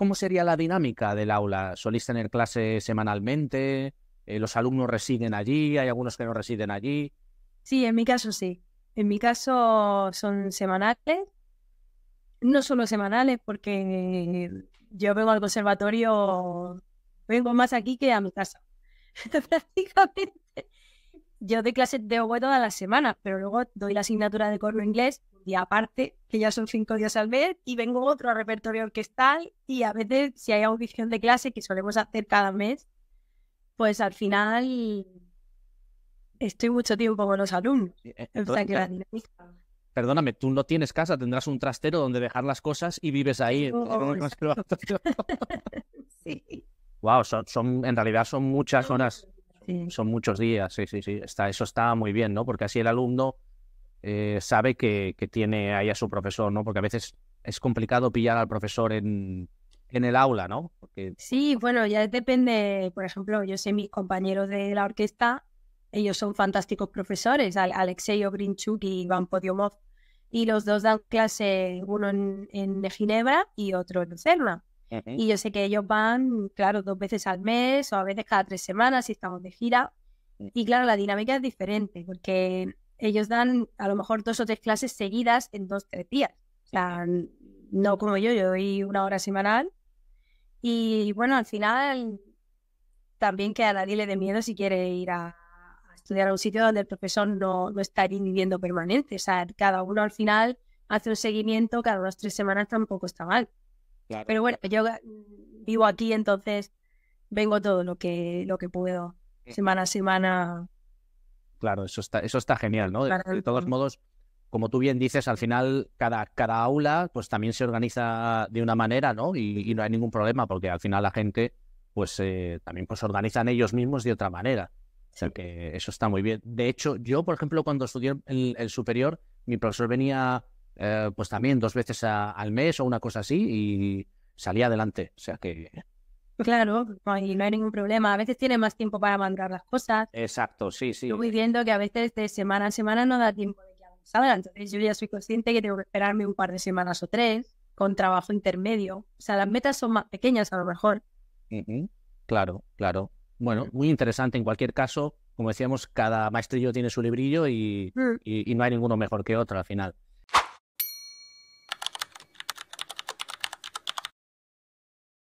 ¿Cómo sería la dinámica del aula? ¿Solís tener clases semanalmente? Eh, ¿Los alumnos residen allí? ¿Hay algunos que no residen allí? Sí, en mi caso sí. En mi caso son semanales. No solo semanales, porque yo vengo al conservatorio, vengo más aquí que a mi casa. Prácticamente yo doy clases de oboe todas las semanas, pero luego doy la asignatura de coro inglés y aparte, que ya son cinco días al mes, y vengo otro repertorio orquestal y a veces si hay audición de clase que solemos hacer cada mes, pues al final estoy mucho tiempo con los alumnos. Eh, eh, perdóname, tú no tienes casa, tendrás un trastero donde dejar las cosas y vives ahí. Wow, oh, son, en realidad son muchas horas. Son muchos días, sí, sí, sí. Está, eso está muy bien, ¿no? Porque así el alumno eh, sabe que, tiene ahí a su profesor, ¿no? Porque a veces es complicado pillar al profesor en, el aula, ¿no? Sí, bueno, ya depende, por ejemplo, yo sé mis compañeros de la orquesta, ellos son fantásticos profesores, Alexei Obrinchuk y Iván Podiomov, y los dos dan clase, uno en, en Ginebra y otro en Cerna. Y yo sé que ellos van, claro, dos veces al mes o a veces cada tres semanas si estamos de gira. Y claro, la dinámica es diferente porque ellos dan a lo mejor dos o tres clases seguidas en dos, tres días. O sea, no como yo, yo doy una hora semanal. Y bueno, al final también que a nadie le dé miedo si quiere ir a, estudiar a un sitio donde el profesor no, no está viviendo permanente. O sea, cada uno al final hace un seguimiento cada unas tres semanas tampoco está mal. Pero bueno, yo vivo aquí, entonces vengo todo lo que, lo que puedo, eh. semana a semana. Claro, eso está, eso está genial, ¿no? De, todos modos, como tú bien dices, al final cada, cada aula pues también se organiza de una manera, ¿no? Y, no hay ningún problema porque al final la gente pues eh, también pues organizan ellos mismos de otra manera. O sea que eso está muy bien. De hecho, yo, por ejemplo, cuando estudié en el superior, mi profesor venía eh, pues también dos veces al mes o una cosa así y salía adelante. O sea que... Claro, y no hay ningún problema. A veces tiene más tiempo para mandar las cosas. Exacto, sí, sí. Estoy viendo que a veces de semana a semana no da tiempo de que Entonces yo ya soy consciente que tengo que esperarme un par de semanas o tres con trabajo intermedio. O sea, las metas son más pequeñas a lo mejor. Claro, claro. Bueno, mm. muy interesante. En cualquier caso, como decíamos, cada maestrillo tiene su librillo y mm. no hay ninguno mejor que otro al final.